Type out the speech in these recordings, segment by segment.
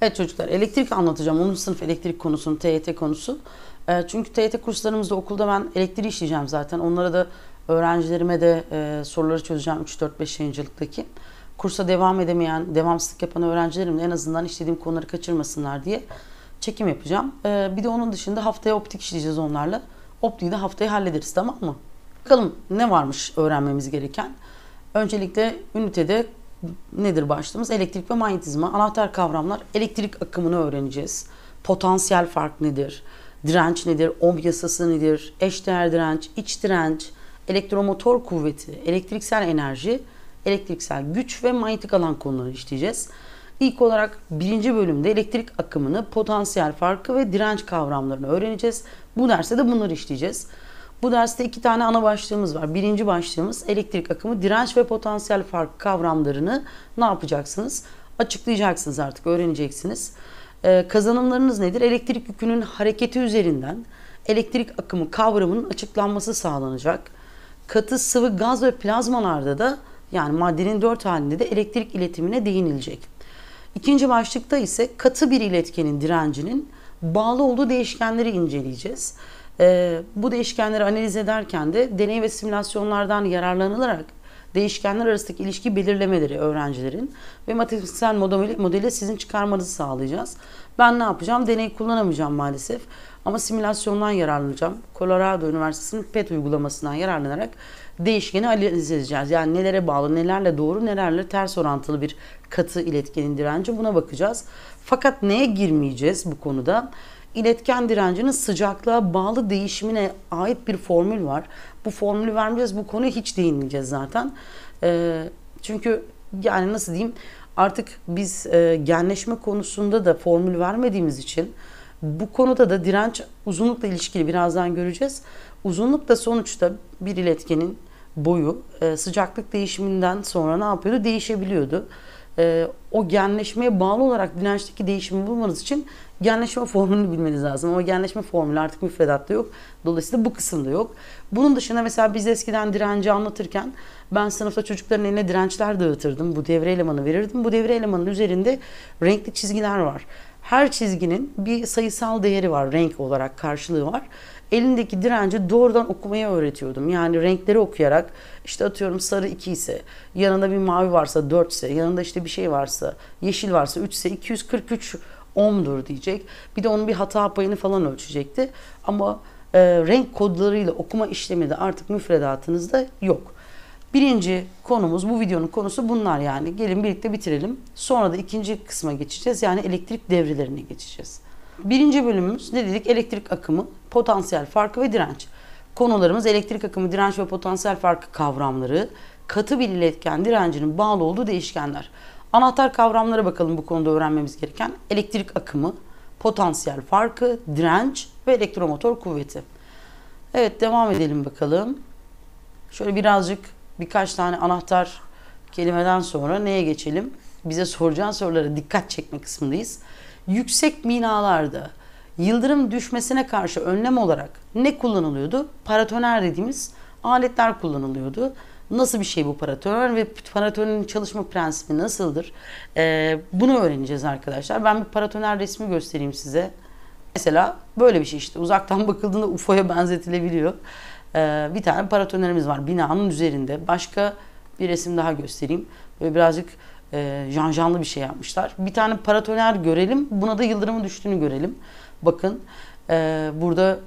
Evet çocuklar elektrik anlatacağım. Onun sınıf elektrik konusunu, TYT konusu. Ee, çünkü TYT kurslarımızda okulda ben elektriği işleyeceğim zaten. Onlara da öğrencilerime de e, soruları çözeceğim 3-4-5 yayıncılıktaki. Kursa devam edemeyen, devamsızlık yapan öğrencilerimle en azından işlediğim konuları kaçırmasınlar diye çekim yapacağım. Ee, bir de onun dışında haftaya optik işleyeceğiz onlarla. Optiği de haftaya hallederiz tamam mı? Bakalım ne varmış öğrenmemiz gereken. Öncelikle ünitede nedir başlığımız? Elektrik ve manyetizma. Anahtar kavramlar. Elektrik akımını öğreneceğiz. Potansiyel fark nedir? Direnç nedir? Ohm yasası nedir? Eşdeğer direnç, iç direnç, elektromotor kuvveti, elektriksel enerji, elektriksel güç ve manyetik alan konuları işleyeceğiz. İlk olarak birinci bölümde elektrik akımını, potansiyel farkı ve direnç kavramlarını öğreneceğiz. Bu derste de bunları işleyeceğiz. Bu derste iki tane ana başlığımız var. Birinci başlığımız elektrik akımı, direnç ve potansiyel fark kavramlarını ne yapacaksınız? Açıklayacaksınız artık, öğreneceksiniz. Ee, kazanımlarınız nedir? Elektrik yükünün hareketi üzerinden elektrik akımı kavramının açıklanması sağlanacak. Katı, sıvı, gaz ve plazmalarda da yani maddenin dört halinde de elektrik iletimine değinilecek. İkinci başlıkta ise katı bir iletkenin direncinin bağlı olduğu değişkenleri inceleyeceğiz. E, bu değişkenleri analiz ederken de deney ve simülasyonlardan yararlanılarak değişkenler arasındaki ilişki belirlemeleri öğrencilerin ve matematiksel modeli, modeli sizin çıkarmanızı sağlayacağız. Ben ne yapacağım? Deney kullanamayacağım maalesef ama simülasyondan yararlanacağım. Colorado Üniversitesi'nin PET uygulamasından yararlanarak değişkeni analiz edeceğiz. Yani nelere bağlı, nelerle doğru, nelerle ters orantılı bir katı iletkenin direnci buna bakacağız. Fakat neye girmeyeceğiz bu konuda? iletken direncinin sıcaklığa bağlı değişimine ait bir formül var. Bu formülü vermeyeceğiz. Bu konuya hiç değinmeyeceğiz zaten. E, çünkü yani nasıl diyeyim artık biz e, genleşme konusunda da formül vermediğimiz için bu konuda da direnç uzunlukla ilişkili birazdan göreceğiz. Uzunluk da sonuçta bir iletkenin boyu e, sıcaklık değişiminden sonra ne yapıyordu? Değişebiliyordu. E, o genleşmeye bağlı olarak dirençteki değişimi bulmanız için genleşme formülünü bilmeniz lazım. Ama genleşme formülü artık müfredatta yok. Dolayısıyla bu kısımda yok. Bunun dışında mesela biz eskiden direnci anlatırken ben sınıfta çocukların eline dirençler dağıtırdım. Bu devre elemanı verirdim. Bu devre elemanın üzerinde renkli çizgiler var. Her çizginin bir sayısal değeri var, renk olarak karşılığı var elindeki direnci doğrudan okumaya öğretiyordum. Yani renkleri okuyarak işte atıyorum sarı 2 ise, yanında bir mavi varsa 4 ise, yanında işte bir şey varsa, yeşil varsa 3 ise 243 10'dur diyecek. Bir de onun bir hata payını falan ölçecekti. Ama e, renk kodlarıyla okuma işlemi de artık müfredatınızda yok. Birinci konumuz, bu videonun konusu bunlar yani. Gelin birlikte bitirelim. Sonra da ikinci kısma geçeceğiz. Yani elektrik devrelerine geçeceğiz. Birinci bölümümüz ne dedik? Elektrik akımı, potansiyel farkı ve direnç. Konularımız elektrik akımı, direnç ve potansiyel farkı kavramları, katı bir iletken direncinin bağlı olduğu değişkenler. Anahtar kavramlara bakalım bu konuda öğrenmemiz gereken. Elektrik akımı, potansiyel farkı, direnç ve elektromotor kuvveti. Evet devam edelim bakalım. Şöyle birazcık birkaç tane anahtar kelimeden sonra neye geçelim? Bize soracağın sorulara dikkat çekme kısmındayız. Yüksek minalarda, yıldırım düşmesine karşı önlem olarak ne kullanılıyordu? Paratoner dediğimiz aletler kullanılıyordu. Nasıl bir şey bu paratoner ve paratonerin çalışma prensibi nasıldır? Ee, bunu öğreneceğiz arkadaşlar. Ben bir paratoner resmi göstereyim size. Mesela böyle bir şey işte uzaktan bakıldığında UFO'ya benzetilebiliyor. Ee, bir tane paratonerimiz var binanın üzerinde. Başka bir resim daha göstereyim. Böyle birazcık e, janjanlı bir şey yapmışlar. Bir tane paratoner görelim. Buna da yıldırımın düştüğünü görelim. Bakın e, burada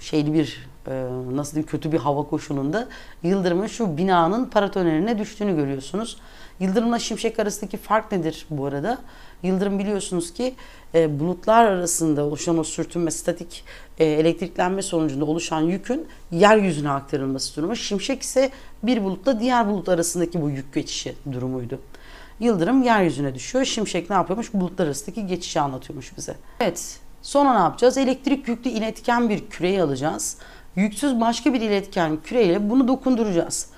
şeyli bir e, nasıl diyeyim kötü bir hava koşulunda Yıldırım'ın şu binanın paratonerine düştüğünü görüyorsunuz. Yıldırım'la şimşek arasındaki fark nedir bu arada? Yıldırım biliyorsunuz ki e, bulutlar arasında oluşan o sürtünme, statik e, elektriklenme sonucunda oluşan yükün yeryüzüne aktarılması durumu. Şimşek ise bir bulutla diğer bulut arasındaki bu yük geçişi durumuydu. Yıldırım yeryüzüne düşüyor. Şimşek ne yapıyormuş? Bulutlar arasındaki geçişi anlatıyormuş bize. Evet. Sonra ne yapacağız? Elektrik yüklü iletken bir küreyi alacağız yüksüz başka bir iletken küreyle bunu dokunduracağız.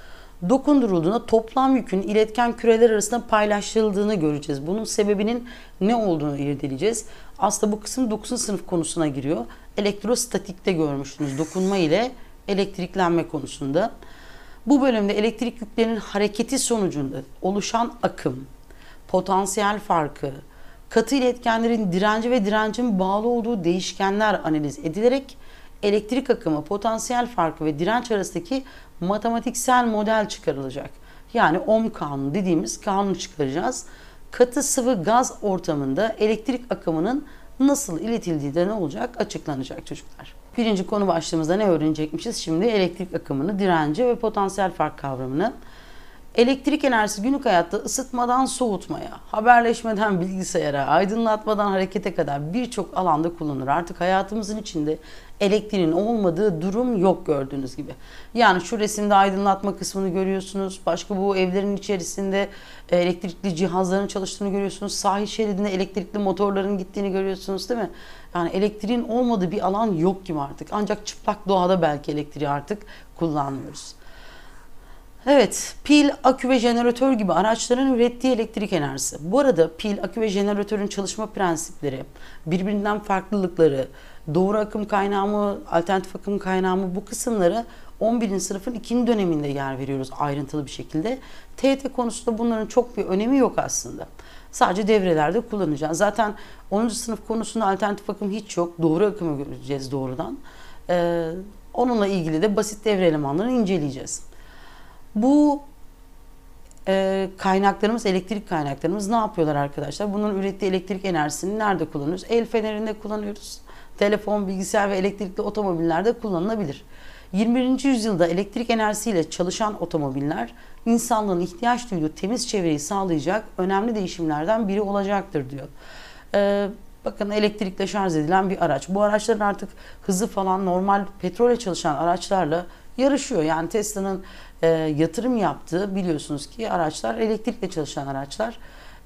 Dokundurulduğunda toplam yükün iletken küreler arasında paylaşıldığını göreceğiz. Bunun sebebinin ne olduğunu irdeleyeceğiz. Aslında bu kısım 9. sınıf konusuna giriyor. Elektrostatikte görmüştünüz dokunma ile elektriklenme konusunda. Bu bölümde elektrik yüklerinin hareketi sonucunda oluşan akım, potansiyel farkı, katı iletkenlerin direnci ve direncin bağlı olduğu değişkenler analiz edilerek elektrik akımı, potansiyel farkı ve direnç arasındaki matematiksel model çıkarılacak. Yani ohm kanunu dediğimiz kanunu çıkaracağız. Katı sıvı gaz ortamında elektrik akımının nasıl iletildiği de ne olacak açıklanacak çocuklar. Birinci konu başlığımızda ne öğrenecekmişiz? Şimdi elektrik akımını, direnci ve potansiyel fark kavramını Elektrik enerjisi günlük hayatta ısıtmadan soğutmaya, haberleşmeden bilgisayara, aydınlatmadan harekete kadar birçok alanda kullanılır. Artık hayatımızın içinde elektriğin olmadığı durum yok gördüğünüz gibi. Yani şu resimde aydınlatma kısmını görüyorsunuz. Başka bu evlerin içerisinde e, elektrikli cihazların çalıştığını görüyorsunuz. Sahil şeridinde elektrikli motorların gittiğini görüyorsunuz değil mi? Yani elektriğin olmadığı bir alan yok gibi artık. Ancak çıplak doğada belki elektriği artık kullanmıyoruz. Evet, pil, akü ve jeneratör gibi araçların ürettiği elektrik enerjisi. Bu arada pil, akü ve jeneratörün çalışma prensipleri, birbirinden farklılıkları, doğru akım kaynağı mı, alternatif akım kaynağı mı bu kısımları 11. sınıfın ikinci döneminde yer veriyoruz ayrıntılı bir şekilde. TET konusunda bunların çok bir önemi yok aslında. Sadece devrelerde kullanacağız. Zaten 10. sınıf konusunda alternatif akım hiç yok. Doğru akımı göreceğiz doğrudan. Ee, onunla ilgili de basit devre elemanlarını inceleyeceğiz. Bu e, kaynaklarımız, elektrik kaynaklarımız ne yapıyorlar arkadaşlar? Bunun ürettiği elektrik enerjisini nerede kullanıyoruz? El fenerinde kullanıyoruz. Telefon, bilgisayar ve elektrikli otomobillerde kullanılabilir. 21. yüzyılda elektrik enerjisiyle çalışan otomobiller insanlığın ihtiyaç duyduğu temiz çevreyi sağlayacak önemli değişimlerden biri olacaktır diyor. Ee, bakın elektrikle şarj edilen bir araç. Bu araçların artık hızı falan normal petrole çalışan araçlarla yarışıyor. Yani Tesla'nın e, yatırım yaptığı biliyorsunuz ki araçlar elektrikle çalışan araçlar.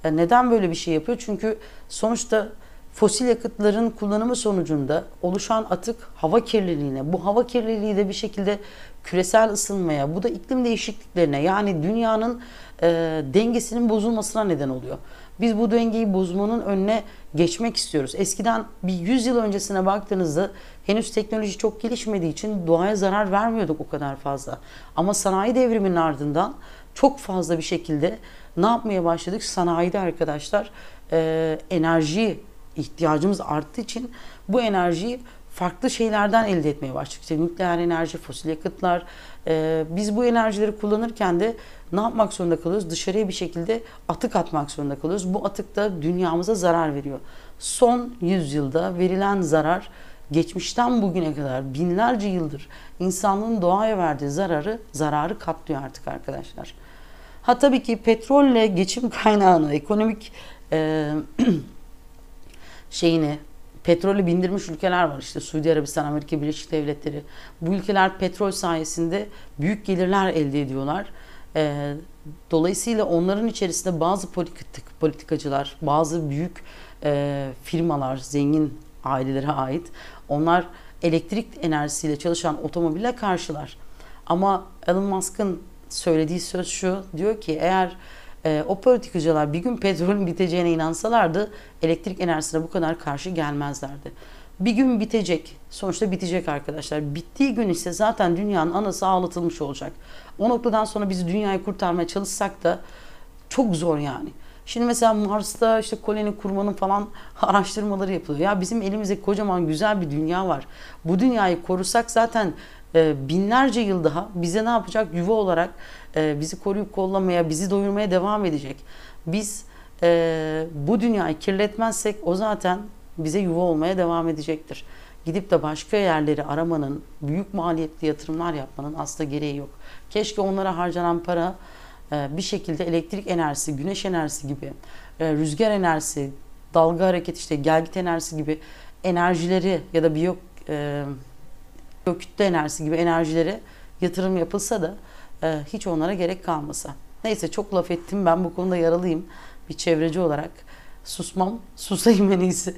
E, neden böyle bir şey yapıyor? Çünkü sonuçta fosil yakıtların kullanımı sonucunda oluşan atık hava kirliliğine, bu hava kirliliği de bir şekilde küresel ısınmaya, bu da iklim değişikliklerine yani dünyanın e, dengesinin bozulmasına neden oluyor. Biz bu dengeyi bozmanın önüne geçmek istiyoruz. Eskiden bir 100 yıl öncesine baktığınızda henüz teknoloji çok gelişmediği için doğaya zarar vermiyorduk o kadar fazla. Ama sanayi devriminin ardından çok fazla bir şekilde ne yapmaya başladık? Sanayide arkadaşlar e, enerji ihtiyacımız arttığı için bu enerjiyi farklı şeylerden elde etmeye başladık. İşte nükleer enerji, fosil yakıtlar. E, biz bu enerjileri kullanırken de ne yapmak zorunda kalıyoruz? Dışarıya bir şekilde atık atmak zorunda kalıyoruz. Bu atık da dünyamıza zarar veriyor. Son yüzyılda verilen zarar geçmişten bugüne kadar binlerce yıldır insanlığın doğaya verdiği zararı zararı katlıyor artık arkadaşlar. Ha tabii ki petrolle geçim kaynağını, ekonomik e, şeyini petrolü bindirmiş ülkeler var. işte Suudi Arabistan, Amerika Birleşik Devletleri. Bu ülkeler petrol sayesinde büyük gelirler elde ediyorlar. E, dolayısıyla onların içerisinde bazı politik, politikacılar, bazı büyük e, firmalar, zengin ailelere ait onlar elektrik enerjisiyle çalışan otomobille karşılar. Ama Elon Musk'ın söylediği söz şu, diyor ki eğer e, o politikacılar bir gün petrolün biteceğine inansalardı elektrik enerjisine bu kadar karşı gelmezlerdi. Bir gün bitecek. Sonuçta bitecek arkadaşlar. Bittiği gün ise zaten dünyanın anası ağlatılmış olacak. O noktadan sonra biz dünyayı kurtarmaya çalışsak da çok zor yani. Şimdi mesela Mars'ta işte koloni kurmanın falan araştırmaları yapılıyor. Ya bizim elimizde kocaman güzel bir dünya var. Bu dünyayı korusak zaten e, binlerce yıl daha bize ne yapacak? Yuva olarak e, bizi koruyup kollamaya, bizi doyurmaya devam edecek. Biz e, bu dünyayı kirletmezsek o zaten bize yuva olmaya devam edecektir. Gidip de başka yerleri aramanın, büyük maliyetli yatırımlar yapmanın asla gereği yok. Keşke onlara harcanan para ee, bir şekilde elektrik enerjisi, güneş enerjisi gibi, e, rüzgar enerjisi, dalga hareket işte gelgit enerjisi gibi enerjileri ya da biyo, e, biyo enerjisi gibi enerjileri yatırım yapılsa da e, hiç onlara gerek kalmasa. Neyse çok laf ettim ben bu konuda yaralıyım bir çevreci olarak. Susmam, susayım en iyisi.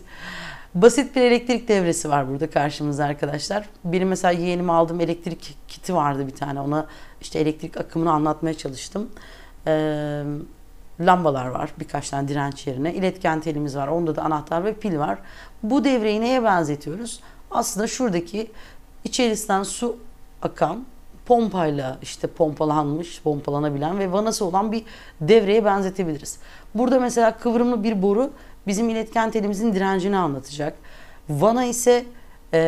Basit bir elektrik devresi var burada karşımızda arkadaşlar. Benim mesela yeğenimi aldım elektrik kiti vardı bir tane. Ona işte elektrik akımını anlatmaya çalıştım. Ee, lambalar var birkaç tane direnç yerine. İletken telimiz var. Onda da anahtar ve pil var. Bu devreyi neye benzetiyoruz? Aslında şuradaki içerisinden su akan pompayla işte pompalanmış, pompalanabilen ve vanası olan bir devreye benzetebiliriz. Burada mesela kıvrımlı bir boru bizim iletken telimizin direncini anlatacak. Vana ise e,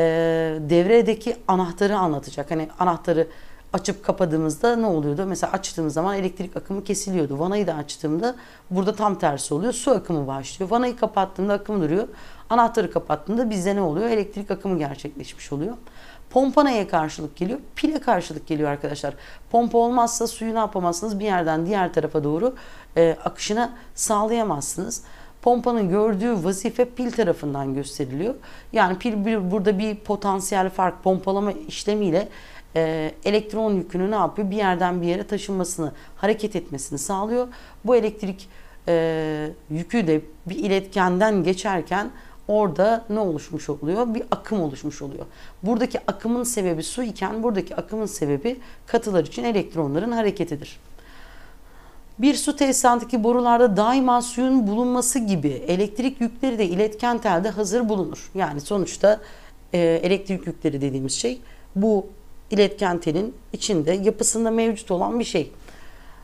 devredeki anahtarı anlatacak. Hani anahtarı açıp kapadığımızda ne oluyordu? Mesela açtığımız zaman elektrik akımı kesiliyordu. Vanayı da açtığımda burada tam tersi oluyor. Su akımı başlıyor. Vanayı kapattığımda akım duruyor. Anahtarı kapattığımda bizde ne oluyor? Elektrik akımı gerçekleşmiş oluyor. Pompa neye karşılık geliyor? Pile karşılık geliyor arkadaşlar. Pompa olmazsa suyu ne yapamazsınız? Bir yerden diğer tarafa doğru e, akışını sağlayamazsınız. Pompanın gördüğü vazife pil tarafından gösteriliyor. Yani pil bir, burada bir potansiyel fark pompalama işlemiyle e, elektron yükünü ne yapıyor? Bir yerden bir yere taşınmasını, hareket etmesini sağlıyor. Bu elektrik e, yükü de bir iletkenden geçerken orada ne oluşmuş oluyor? Bir akım oluşmuş oluyor. Buradaki akımın sebebi su iken buradaki akımın sebebi katılar için elektronların hareketidir. Bir su tesisatındaki borularda daima suyun bulunması gibi elektrik yükleri de iletken telde hazır bulunur. Yani sonuçta e, elektrik yükleri dediğimiz şey bu iletken telin içinde yapısında mevcut olan bir şey.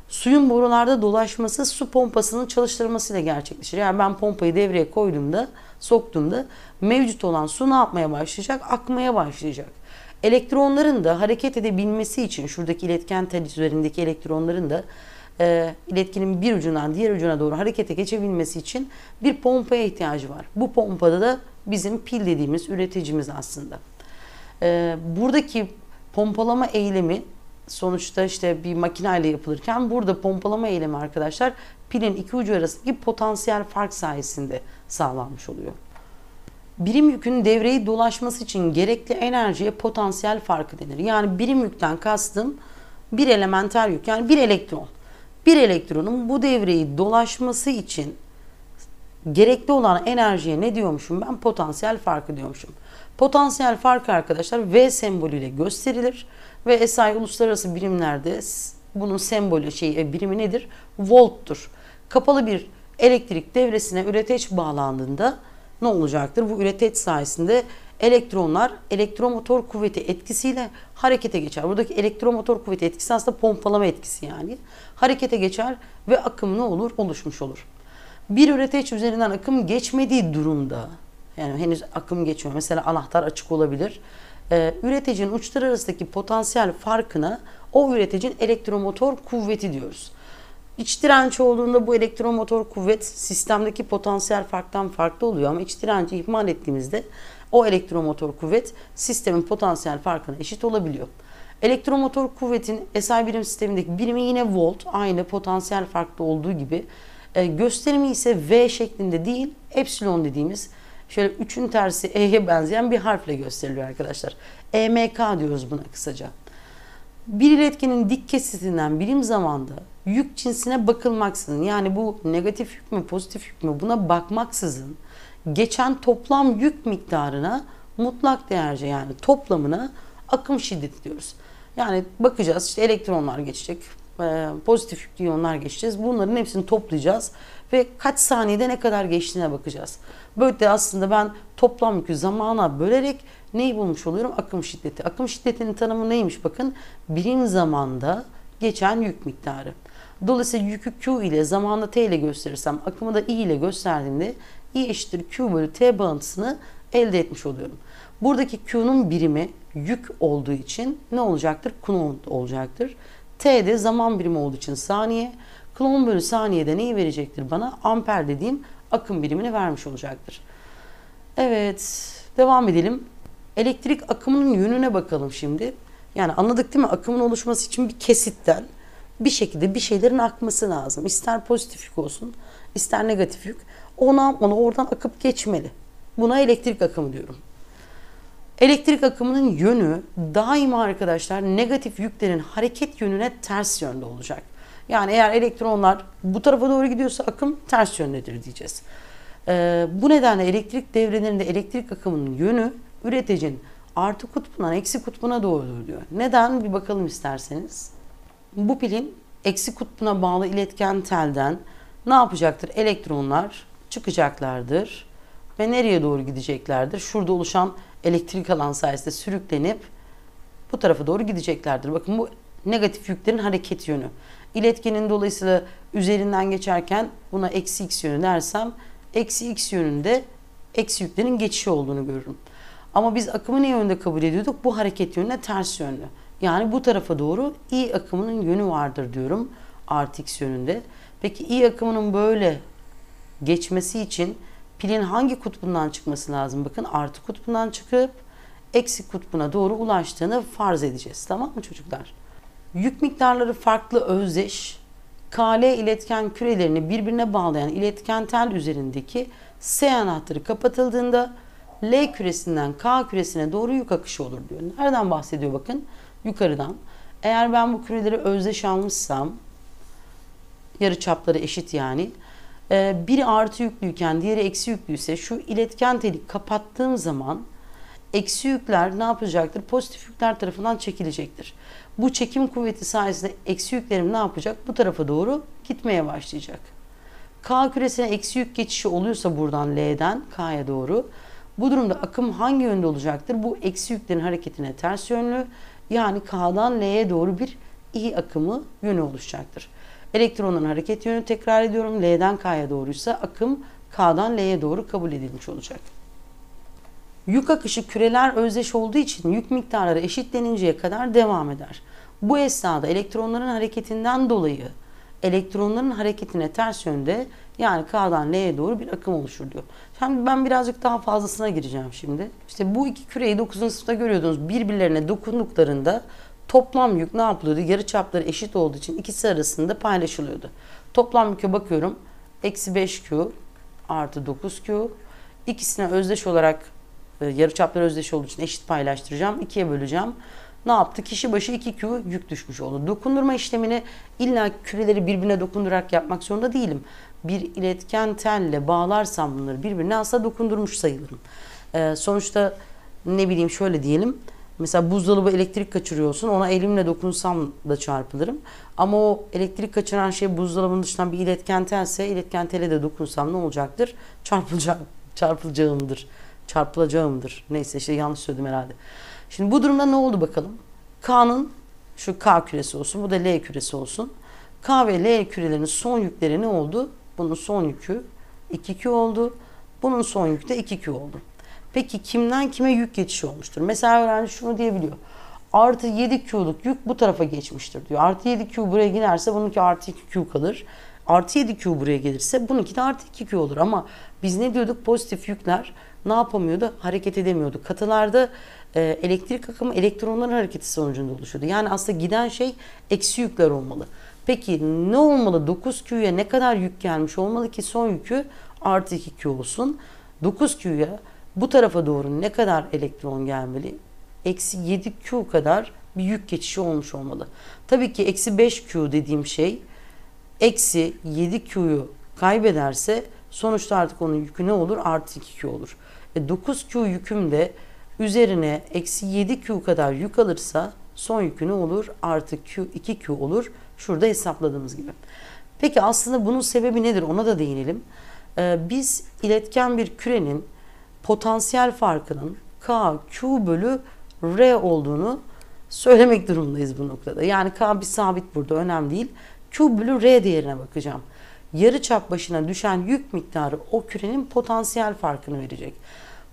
Suyun borularda dolaşması su pompasının çalıştırmasıyla gerçekleşir. Yani ben pompayı devreye koyduğumda, soktuğumda mevcut olan su ne yapmaya başlayacak? Akmaya başlayacak. Elektronların da hareket edebilmesi için şuradaki iletken tel üzerindeki elektronların da e, iletkenin bir ucundan diğer ucuna doğru harekete geçebilmesi için bir pompaya ihtiyacı var. Bu pompada da bizim pil dediğimiz üreticimiz aslında. E, buradaki pompalama eylemi sonuçta işte bir makineyle yapılırken burada pompalama eylemi arkadaşlar pilin iki ucu arasındaki potansiyel fark sayesinde sağlanmış oluyor. Birim yükün devreyi dolaşması için gerekli enerjiye potansiyel farkı denir. Yani birim yükten kastım bir elementer yük yani bir elektron bir elektronun bu devreyi dolaşması için gerekli olan enerjiye ne diyormuşum ben? Potansiyel farkı diyormuşum. Potansiyel farkı arkadaşlar V sembolüyle gösterilir ve SI uluslararası birimlerde bunun sembolü şeyi e, birimi nedir? Volttur. Kapalı bir elektrik devresine üreteç bağlandığında ne olacaktır? Bu üreteç sayesinde elektronlar elektromotor kuvveti etkisiyle harekete geçer. Buradaki elektromotor kuvveti etkisi aslında pompalama etkisi yani. Harekete geçer ve akım ne olur? Oluşmuş olur. Bir üreteç üzerinden akım geçmediği durumda yani henüz akım geçmiyor. Mesela anahtar açık olabilir. Ee, üreticinin uçları arasındaki potansiyel farkına o üreticinin elektromotor kuvveti diyoruz. İç direnç olduğunda bu elektromotor kuvvet sistemdeki potansiyel farktan farklı oluyor ama iç direnci ihmal ettiğimizde o elektromotor kuvvet sistemin potansiyel farkına eşit olabiliyor. Elektromotor kuvvetin SI birim sistemindeki birimi yine volt aynı potansiyel farklı olduğu gibi e, gösterimi ise V şeklinde değil epsilon dediğimiz şöyle üçün tersi E'ye benzeyen bir harfle gösteriliyor arkadaşlar. EMK diyoruz buna kısaca. Bir iletkenin dik kesitinden birim zamanda yük cinsine bakılmaksızın yani bu negatif yük mü pozitif yük mü buna bakmaksızın geçen toplam yük miktarına mutlak değerce yani toplamına akım şiddeti diyoruz. Yani bakacağız işte elektronlar geçecek, e, pozitif yüklü iyonlar geçeceğiz. Bunların hepsini toplayacağız ve kaç saniyede ne kadar geçtiğine bakacağız. Böylece aslında ben toplam yükü zamana bölerek neyi bulmuş oluyorum? Akım şiddeti. Akım şiddetinin tanımı neymiş bakın? Birim zamanda geçen yük miktarı. Dolayısıyla yükü Q ile zamanı T ile gösterirsem akımı da I ile gösterdiğimde i eşittir Q bölü T bağıntısını elde etmiş oluyorum. Buradaki Q'nun birimi yük olduğu için ne olacaktır? Knot olacaktır. T de zaman birimi olduğu için saniye. Klon bölü saniyede neyi verecektir bana? Amper dediğim akım birimini vermiş olacaktır. Evet devam edelim. Elektrik akımının yönüne bakalım şimdi. Yani anladık değil mi? Akımın oluşması için bir kesitten bir şekilde bir şeylerin akması lazım. İster pozitif yük olsun ister negatif yük. Ona nam ona oradan akıp geçmeli. Buna elektrik akımı diyorum. Elektrik akımının yönü daima arkadaşlar negatif yüklerin hareket yönüne ters yönde olacak. Yani eğer elektronlar bu tarafa doğru gidiyorsa akım ters yönlüdür diyeceğiz. Ee, bu nedenle elektrik devrelerinde elektrik akımının yönü üreticinin artı kutbundan eksi kutbuna doğrudur diyor. Neden bir bakalım isterseniz. Bu pilin eksi kutbuna bağlı iletken telden ne yapacaktır? Elektronlar çıkacaklardır ve nereye doğru gideceklerdir? Şurada oluşan elektrik alan sayesinde sürüklenip bu tarafa doğru gideceklerdir. Bakın bu negatif yüklerin hareket yönü. İletkenin dolayısıyla üzerinden geçerken buna eksi x yönü dersem eksi x yönünde eksi yüklerin geçişi olduğunu görürüm. Ama biz akımı ne yönde kabul ediyorduk? Bu hareket yönüne ters yönlü. Yani bu tarafa doğru i akımının yönü vardır diyorum artı x yönünde. Peki i akımının böyle geçmesi için pilin hangi kutbundan çıkması lazım? Bakın artı kutbundan çıkıp eksi kutbuna doğru ulaştığını farz edeceğiz. Tamam mı çocuklar? Yük miktarları farklı özdeş, kale iletken kürelerini birbirine bağlayan iletken tel üzerindeki S anahtarı kapatıldığında L küresinden K küresine doğru yük akışı olur diyor. Nereden bahsediyor bakın? Yukarıdan. Eğer ben bu küreleri özdeş almışsam yarı çapları eşit yani ee, biri artı yüklüyken diğeri eksi yüklüyse şu iletken teli kapattığım zaman eksi yükler ne yapacaktır? Pozitif yükler tarafından çekilecektir. Bu çekim kuvveti sayesinde eksi yüklerim ne yapacak? Bu tarafa doğru gitmeye başlayacak. K küresine eksi yük geçişi oluyorsa buradan L'den K'ya doğru bu durumda akım hangi yönde olacaktır? Bu eksi yüklerin hareketine ters yönlü yani K'dan L'ye doğru bir iyi akımı yönü oluşacaktır. Elektronun hareket yönü tekrar ediyorum. L'den K'ya doğruysa akım K'dan L'ye doğru kabul edilmiş olacak. Yük akışı küreler özdeş olduğu için yük miktarları eşitleninceye kadar devam eder. Bu esnada elektronların hareketinden dolayı elektronların hareketine ters yönde yani K'dan L'ye doğru bir akım oluşur diyor. Şimdi ben birazcık daha fazlasına gireceğim şimdi. İşte bu iki küreyi 9. sınıfta görüyordunuz. Birbirlerine dokunduklarında Toplam yük ne yapılıyordu? Yarı çapları eşit olduğu için ikisi arasında paylaşılıyordu. Toplam yüke bakıyorum. Eksi 5Q artı 9Q. İkisine özdeş olarak e, yarı çapları özdeş olduğu için eşit paylaştıracağım. ikiye böleceğim. Ne yaptı? Kişi başı 2Q yük düşmüş oldu. Dokundurma işlemini illa küreleri birbirine dokundurarak yapmak zorunda değilim. Bir iletken telle bağlarsam bunları birbirine asla dokundurmuş sayılırım. E, sonuçta ne bileyim şöyle diyelim. Mesela buzdolabı elektrik kaçırıyorsun. Ona elimle dokunsam da çarpılırım. Ama o elektrik kaçıran şey buzdolabının dışından bir iletken telse iletken tele de dokunsam ne olacaktır? Çarpılacağım, çarpılacağımdır. Çarpılacağımdır. Neyse işte yanlış söyledim herhalde. Şimdi bu durumda ne oldu bakalım? K'nın şu K küresi olsun. Bu da L küresi olsun. K ve L kürelerinin son yükleri ne oldu? Bunun son yükü 2Q oldu. Bunun son yükü de 2Q oldu. Peki kimden kime yük geçişi olmuştur? Mesela öğrenci şunu diyebiliyor. Artı 7 Q'luk yük bu tarafa geçmiştir diyor. Artı 7 Q buraya giderse bununki artı 2 Q kalır. Artı 7 Q buraya gelirse bununki de artı 2 Q olur. Ama biz ne diyorduk? Pozitif yükler ne yapamıyordu? Hareket edemiyordu. Katılarda e, elektrik akımı elektronların hareketi sonucunda oluşuyordu. Yani aslında giden şey eksi yükler olmalı. Peki ne olmalı? 9Q'ya ne kadar yük gelmiş olmalı ki son yükü artı 2Q olsun. 9Q'ya bu tarafa doğru ne kadar elektron gelmeli? Eksi 7Q kadar bir yük geçişi olmuş olmalı. Tabii ki eksi 5Q dediğim şey eksi 7Q'yu kaybederse sonuçta artık onun yükü ne olur? Artı 2Q olur. E 9Q yüküm de üzerine eksi 7Q kadar yük alırsa son yükü ne olur? Artı Q, 2Q olur. Şurada hesapladığımız gibi. Peki aslında bunun sebebi nedir? Ona da değinelim. Ee, biz iletken bir kürenin potansiyel farkının K, Q bölü R olduğunu söylemek durumundayız bu noktada. Yani K bir sabit burada önemli değil. Q bölü R değerine bakacağım. Yarı çap başına düşen yük miktarı o kürenin potansiyel farkını verecek.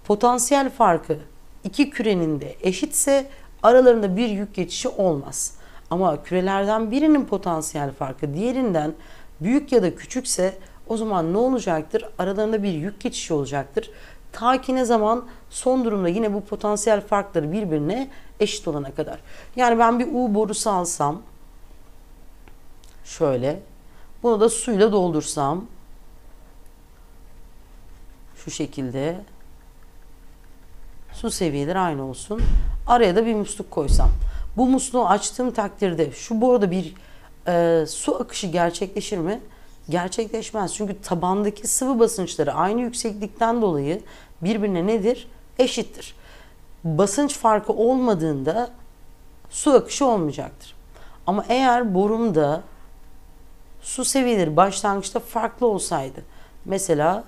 Potansiyel farkı iki kürenin de eşitse aralarında bir yük geçişi olmaz. Ama kürelerden birinin potansiyel farkı diğerinden büyük ya da küçükse o zaman ne olacaktır? Aralarında bir yük geçişi olacaktır. Ta ki ne zaman son durumda yine bu potansiyel farkları birbirine eşit olana kadar. Yani ben bir U borusu alsam şöyle bunu da suyla doldursam şu şekilde su seviyeleri aynı olsun. Araya da bir musluk koysam. Bu musluğu açtığım takdirde şu bu arada bir e, su akışı gerçekleşir mi? gerçekleşmez. Çünkü tabandaki sıvı basınçları aynı yükseklikten dolayı birbirine nedir? Eşittir. Basınç farkı olmadığında su akışı olmayacaktır. Ama eğer borumda su seviyeleri başlangıçta farklı olsaydı mesela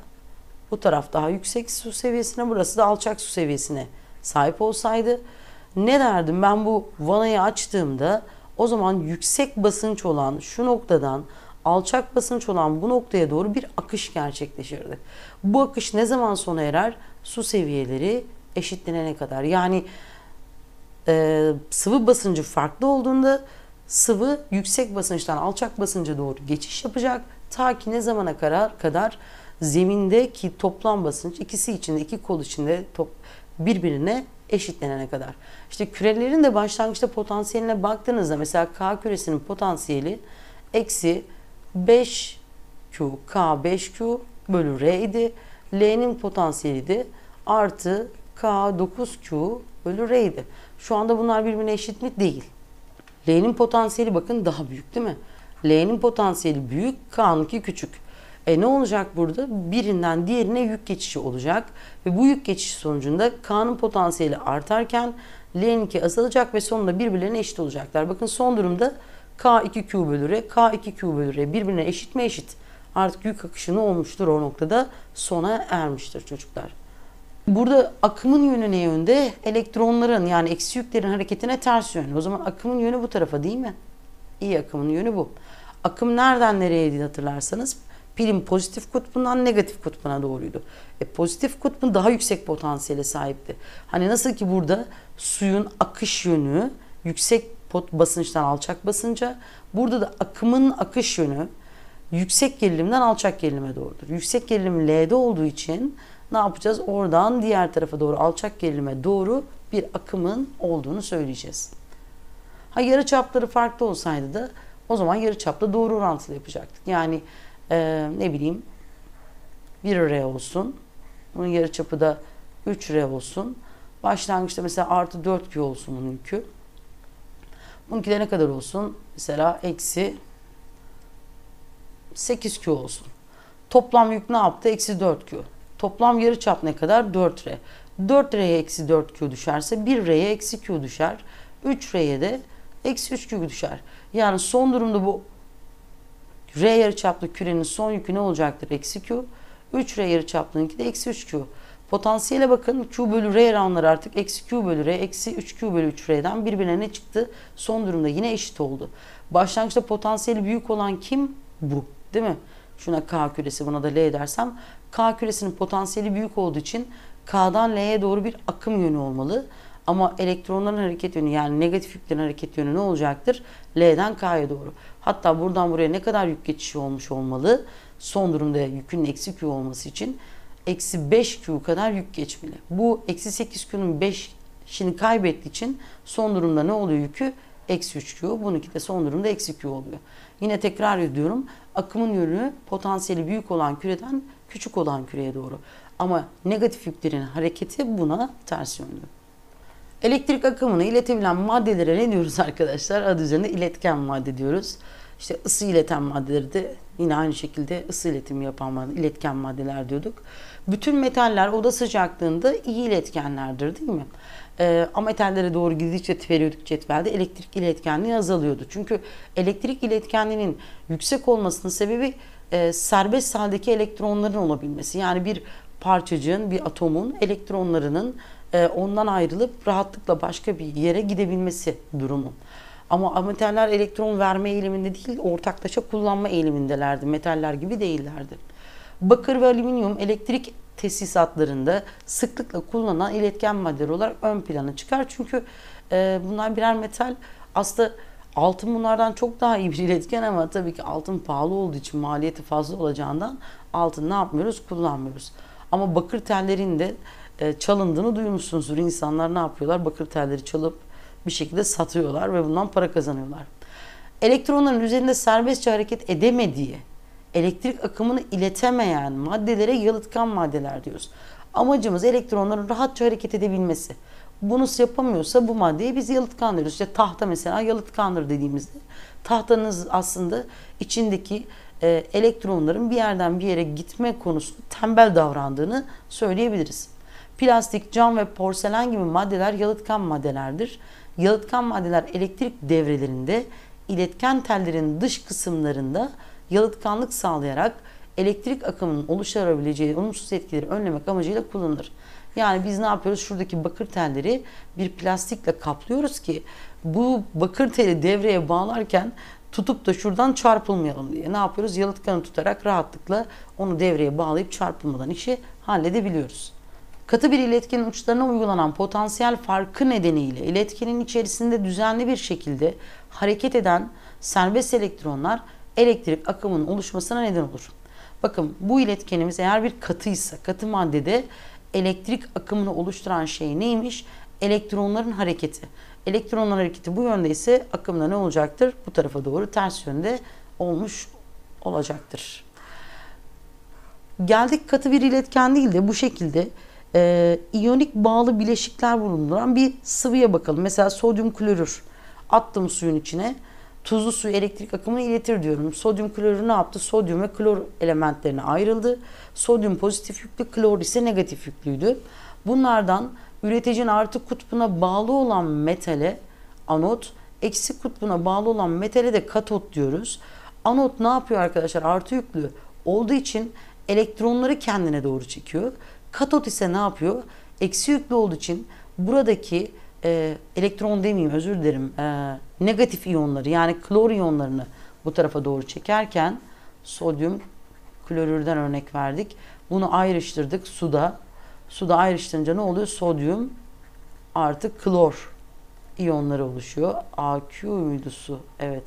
bu taraf daha yüksek su seviyesine burası da alçak su seviyesine sahip olsaydı ne derdim ben bu vanayı açtığımda o zaman yüksek basınç olan şu noktadan alçak basınç olan bu noktaya doğru bir akış gerçekleşirdi. Bu akış ne zaman sona erer? Su seviyeleri eşitlenene kadar. Yani e, sıvı basıncı farklı olduğunda sıvı yüksek basınçtan alçak basınca doğru geçiş yapacak. Ta ki ne zamana kadar, kadar zemindeki toplam basınç ikisi içinde, iki kol içinde top, birbirine eşitlenene kadar. İşte kürelerin de başlangıçta potansiyeline baktığınızda mesela K küresinin potansiyeli eksi 5Q, K 5Q bölü R idi. L'nin potansiyeli de artı K 9Q bölü R idi. Şu anda bunlar birbirine eşit mi? Değil. L'nin potansiyeli bakın daha büyük değil mi? L'nin potansiyeli büyük, K'nınki küçük. E ne olacak burada? Birinden diğerine yük geçişi olacak ve bu yük geçişi sonucunda K'nın potansiyeli artarken L'ninki azalacak ve sonunda birbirlerine eşit olacaklar. Bakın son durumda K2Q bölüre K2Q bölüre birbirine eşit mi eşit? Artık yük akışı ne olmuştur o noktada? Sona ermiştir çocuklar. Burada akımın yönü ne yönde? Elektronların yani eksi yüklerin hareketine ters yönlü. O zaman akımın yönü bu tarafa değil mi? İyi akımın yönü bu. Akım nereden nereyeydi hatırlarsanız pilin pozitif kutbundan negatif kutbuna doğruydu. E, pozitif kutbun daha yüksek potansiyele sahipti. Hani nasıl ki burada suyun akış yönü yüksek pot basınçtan alçak basınca. Burada da akımın akış yönü yüksek gerilimden alçak gerilime doğrudur. Yüksek gerilim L'de olduğu için ne yapacağız? Oradan diğer tarafa doğru alçak gerilime doğru bir akımın olduğunu söyleyeceğiz. Ha yarı çapları farklı olsaydı da o zaman yarı çapta doğru orantılı yapacaktık. Yani e, ne bileyim 1R olsun. Bunun yarı çapı da 3R olsun. Başlangıçta mesela artı 4 pi olsun bunun yükü. Bununki de ne kadar olsun? Mesela eksi 8Q olsun. Toplam yük ne yaptı? Eksi 4Q. Toplam yarı çap ne kadar? 4R. 4R'ye eksi 4Q düşerse 1R'ye eksi Q düşer. 3R'ye de eksi 3Q düşer. Yani son durumda bu R yarıçaplı kürenin son yükü ne olacaktır? Eksi Q. 3R yarıçaplınınki de eksi 3Q. Potansiyele bakın Q bölü R oranları artık eksi Q bölü R eksi 3Q bölü 3R'den birbirine ne çıktı? Son durumda yine eşit oldu. Başlangıçta potansiyeli büyük olan kim? Bu değil mi? Şuna K küresi buna da L dersem K küresinin potansiyeli büyük olduğu için K'dan L'ye doğru bir akım yönü olmalı. Ama elektronların hareket yönü yani negatif yüklerin hareket yönü ne olacaktır? L'den K'ya doğru. Hatta buradan buraya ne kadar yük geçişi olmuş olmalı? Son durumda yükün eksi Q olması için eksi 5 Q kadar yük geçmeli. Bu eksi 8 Q'nun 5'ini kaybettiği için son durumda ne oluyor yükü? Eksi 3 Q. Bununki de son durumda eksi Q oluyor. Yine tekrar ediyorum. Akımın yönü potansiyeli büyük olan küreden küçük olan küreye doğru. Ama negatif yüklerin hareketi buna ters yönlü. Elektrik akımını iletebilen maddelere ne diyoruz arkadaşlar? Adı üzerinde iletken madde diyoruz. İşte ısı ileten maddeleri de yine aynı şekilde ısı iletimi yapan madde, iletken maddeler diyorduk. Bütün metaller oda sıcaklığında iyi iletkenlerdir değil mi? Ee, ama metallere doğru gidildikçe periyodik cetvelde elektrik iletkenliği azalıyordu. Çünkü elektrik iletkenliğinin yüksek olmasının sebebi e, serbest haldeki elektronların olabilmesi. Yani bir parçacığın, bir atomun elektronlarının e, ondan ayrılıp rahatlıkla başka bir yere gidebilmesi durumu. Ama metaller elektron verme eğiliminde değil, ortaklaşa kullanma eğilimindelerdi. Metaller gibi değillerdi. Bakır ve alüminyum elektrik tesisatlarında sıklıkla kullanılan iletken maddeler olarak ön plana çıkar. Çünkü e, bunlar birer metal. Aslında altın bunlardan çok daha iyi bir iletken ama tabii ki altın pahalı olduğu için maliyeti fazla olacağından altın ne yapmıyoruz? Kullanmıyoruz. Ama bakır tellerinde e, çalındığını duymuşsunuzdur. İnsanlar ne yapıyorlar? Bakır telleri çalıp bir şekilde satıyorlar ve bundan para kazanıyorlar. Elektronların üzerinde serbestçe hareket edemediği, elektrik akımını iletemeyen maddelere yalıtkan maddeler diyoruz. Amacımız elektronların rahatça hareket edebilmesi. Bunu yapamıyorsa bu maddeyi biz yalıtkan diyoruz. İşte tahta mesela yalıtkandır dediğimizde tahtanız aslında içindeki e, elektronların bir yerden bir yere gitme konusunda tembel davrandığını söyleyebiliriz. Plastik, cam ve porselen gibi maddeler yalıtkan maddelerdir. Yalıtkan maddeler elektrik devrelerinde iletken tellerin dış kısımlarında yalıtkanlık sağlayarak elektrik akımının oluşturabileceği olumsuz etkileri önlemek amacıyla kullanılır. Yani biz ne yapıyoruz? Şuradaki bakır telleri bir plastikle kaplıyoruz ki bu bakır teli devreye bağlarken tutup da şuradan çarpılmayalım diye. Ne yapıyoruz? Yalıtkanı tutarak rahatlıkla onu devreye bağlayıp çarpılmadan işi halledebiliyoruz. Katı bir iletkinin uçlarına uygulanan potansiyel farkı nedeniyle iletkinin içerisinde düzenli bir şekilde hareket eden serbest elektronlar elektrik akımının oluşmasına neden olur. Bakın bu iletkenimiz eğer bir katıysa, katı maddede elektrik akımını oluşturan şey neymiş? Elektronların hareketi. Elektronların hareketi bu yönde ise akımda ne olacaktır? Bu tarafa doğru ters yönde olmuş olacaktır. Geldik katı bir iletken değil de bu şekilde e, iyonik bağlı bileşikler bulunduran bir sıvıya bakalım. Mesela sodyum klorür attım suyun içine. Tuzlu suyu elektrik akımını iletir diyorum. Sodyum klorür ne yaptı? Sodyum ve klor elementlerine ayrıldı. Sodyum pozitif yüklü, klor ise negatif yüklüydü. Bunlardan üreticinin artı kutbuna bağlı olan metale anot, eksi kutbuna bağlı olan metale de katot diyoruz. Anot ne yapıyor arkadaşlar? Artı yüklü olduğu için elektronları kendine doğru çekiyor. Katot ise ne yapıyor? Eksi yüklü olduğu için buradaki e, elektron demeyeyim özür dilerim e, negatif iyonları yani klor iyonlarını bu tarafa doğru çekerken sodyum klorürden örnek verdik. Bunu ayrıştırdık suda. Suda ayrıştırınca ne oluyor? Sodyum artı klor iyonları oluşuyor. AQ müydü su? Evet.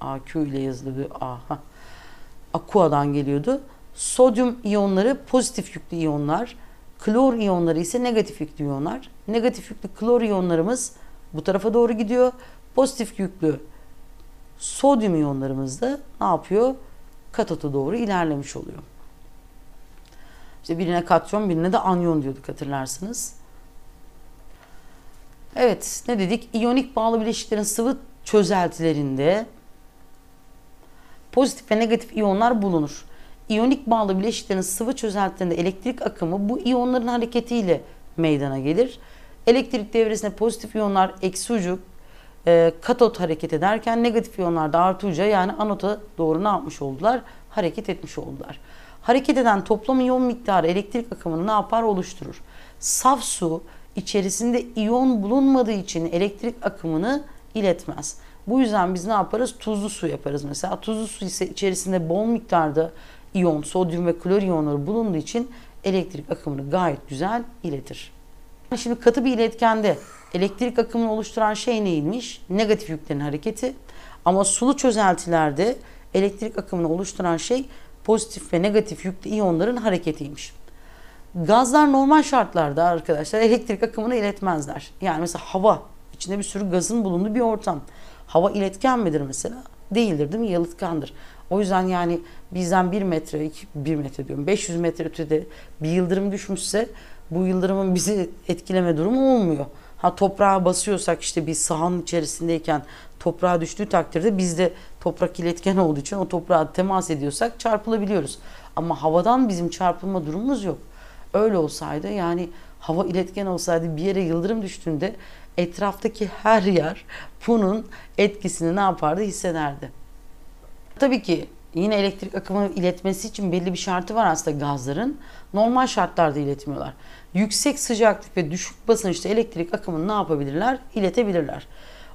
AQ ile yazılı bir A. Aqua'dan geliyordu. Sodyum iyonları pozitif yüklü iyonlar, klor iyonları ise negatif yüklü iyonlar. Negatif yüklü klor iyonlarımız bu tarafa doğru gidiyor. Pozitif yüklü sodyum iyonlarımız da ne yapıyor? Katota doğru ilerlemiş oluyor. İşte birine katyon, birine de anyon diyorduk hatırlarsınız. Evet, ne dedik? İyonik bağlı bileşiklerin sıvı çözeltilerinde pozitif ve negatif iyonlar bulunur iyonik bağlı bileşiklerin sıvı çözeltilerinde elektrik akımı bu iyonların hareketiyle meydana gelir. Elektrik devresinde pozitif iyonlar eksi ucu e, katot hareket ederken negatif iyonlar da artı uca yani anota doğru ne yapmış oldular? Hareket etmiş oldular. Hareket eden toplam iyon miktarı elektrik akımını ne yapar? Oluşturur. Saf su içerisinde iyon bulunmadığı için elektrik akımını iletmez. Bu yüzden biz ne yaparız? Tuzlu su yaparız mesela. Tuzlu su ise içerisinde bol miktarda iyon, sodyum ve klor iyonları bulunduğu için elektrik akımını gayet güzel iletir. Şimdi katı bir iletkende elektrik akımını oluşturan şey neymiş? Negatif yüklerin hareketi. Ama sulu çözeltilerde elektrik akımını oluşturan şey pozitif ve negatif yüklü iyonların hareketiymiş. Gazlar normal şartlarda arkadaşlar elektrik akımını iletmezler. Yani mesela hava içinde bir sürü gazın bulunduğu bir ortam. Hava iletken midir mesela? Değildir değil mi? Yalıtkandır. O yüzden yani bizden bir metre, iki, bir metre diyorum 500 metre ötede bir yıldırım düşmüşse bu yıldırımın bizi etkileme durumu olmuyor. Ha toprağa basıyorsak işte bir sahanın içerisindeyken toprağa düştüğü takdirde biz de toprak iletken olduğu için o toprağa temas ediyorsak çarpılabiliyoruz. Ama havadan bizim çarpılma durumumuz yok. Öyle olsaydı yani hava iletken olsaydı bir yere yıldırım düştüğünde etraftaki her yer bunun etkisini ne yapardı hissederdi. Tabii ki yine elektrik akımı iletmesi için belli bir şartı var aslında gazların. Normal şartlarda iletmiyorlar. Yüksek sıcaklık ve düşük basınçta elektrik akımını ne yapabilirler? İletebilirler.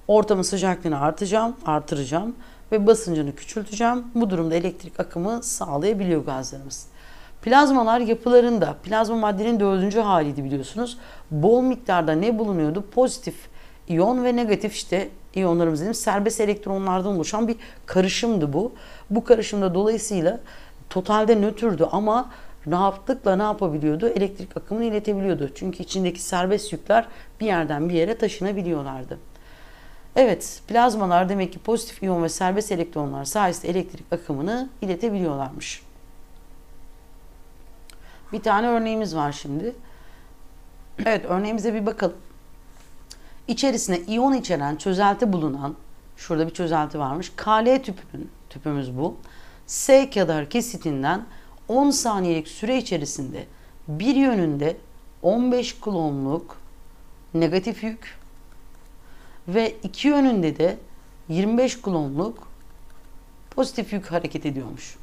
Ortamın sıcaklığını artacağım, artıracağım ve basıncını küçülteceğim. Bu durumda elektrik akımı sağlayabiliyor gazlarımız. Plazmalar yapılarında, plazma maddenin dördüncü haliydi biliyorsunuz. Bol miktarda ne bulunuyordu? Pozitif İyon ve negatif işte iyonlarımız dedim serbest elektronlardan oluşan bir karışımdı bu. Bu karışımda dolayısıyla totalde nötrdü ama rahatlıkla ne yapabiliyordu? Elektrik akımını iletebiliyordu. Çünkü içindeki serbest yükler bir yerden bir yere taşınabiliyorlardı. Evet, plazmalar demek ki pozitif iyon ve serbest elektronlar sayesinde elektrik akımını iletebiliyorlarmış. Bir tane örneğimiz var şimdi. Evet, örneğimize bir bakalım içerisine iyon içeren çözelti bulunan şurada bir çözelti varmış. KL tüpünün tüpümüz bu. S kadar kesitinden 10 saniyelik süre içerisinde bir yönünde 15 klonluk negatif yük ve iki yönünde de 25 klonluk pozitif yük hareket ediyormuş.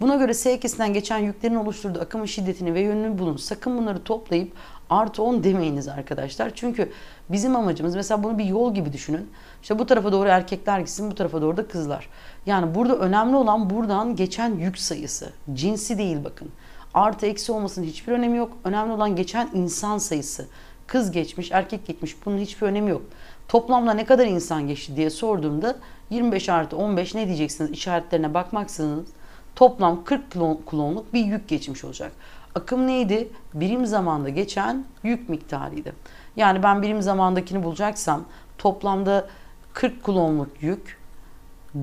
Buna göre S geçen yüklerin oluşturduğu akımın şiddetini ve yönünü bulun. Sakın bunları toplayıp artı 10 demeyiniz arkadaşlar. Çünkü bizim amacımız mesela bunu bir yol gibi düşünün. İşte bu tarafa doğru erkekler gitsin bu tarafa doğru da kızlar. Yani burada önemli olan buradan geçen yük sayısı. Cinsi değil bakın. Artı eksi olmasının hiçbir önemi yok. Önemli olan geçen insan sayısı. Kız geçmiş, erkek geçmiş bunun hiçbir önemi yok. Toplamda ne kadar insan geçti diye sorduğumda 25 artı 15 ne diyeceksiniz işaretlerine bakmaksınız toplam 40 klonluk bir yük geçmiş olacak. Akım neydi? Birim zamanda geçen yük miktarıydı. Yani ben birim zamandakini bulacaksam toplamda 40 klonluk yük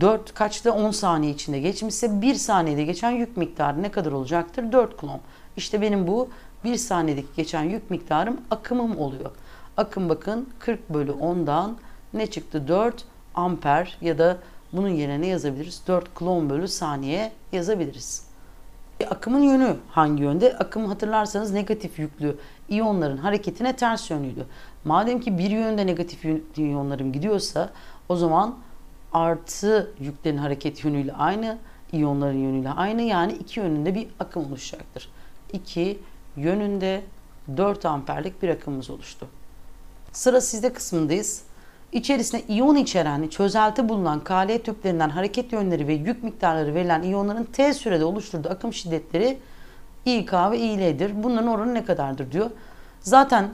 4 kaçta 10 saniye içinde geçmişse 1 saniyede geçen yük miktarı ne kadar olacaktır? 4 klon. İşte benim bu 1 saniyedeki geçen yük miktarım akımım oluyor. Akım bakın 40 bölü 10'dan ne çıktı? 4 amper ya da bunun yerine ne yazabiliriz? 4 klon bölü saniye yazabiliriz. E, akımın yönü hangi yönde? Akım hatırlarsanız negatif yüklü iyonların hareketine ters yönlüydü. Madem ki bir yönde negatif yüklü iyonlarım gidiyorsa o zaman artı yüklerin hareket yönüyle aynı, iyonların yönüyle aynı yani iki yönünde bir akım oluşacaktır. İki yönünde 4 amperlik bir akımımız oluştu. Sıra sizde kısmındayız. İçerisinde iyon içeren, çözelti bulunan KL tüplerinden hareket yönleri ve yük miktarları verilen iyonların T sürede oluşturduğu akım şiddetleri İK ve İL'dir. Bunların oranı ne kadardır diyor. Zaten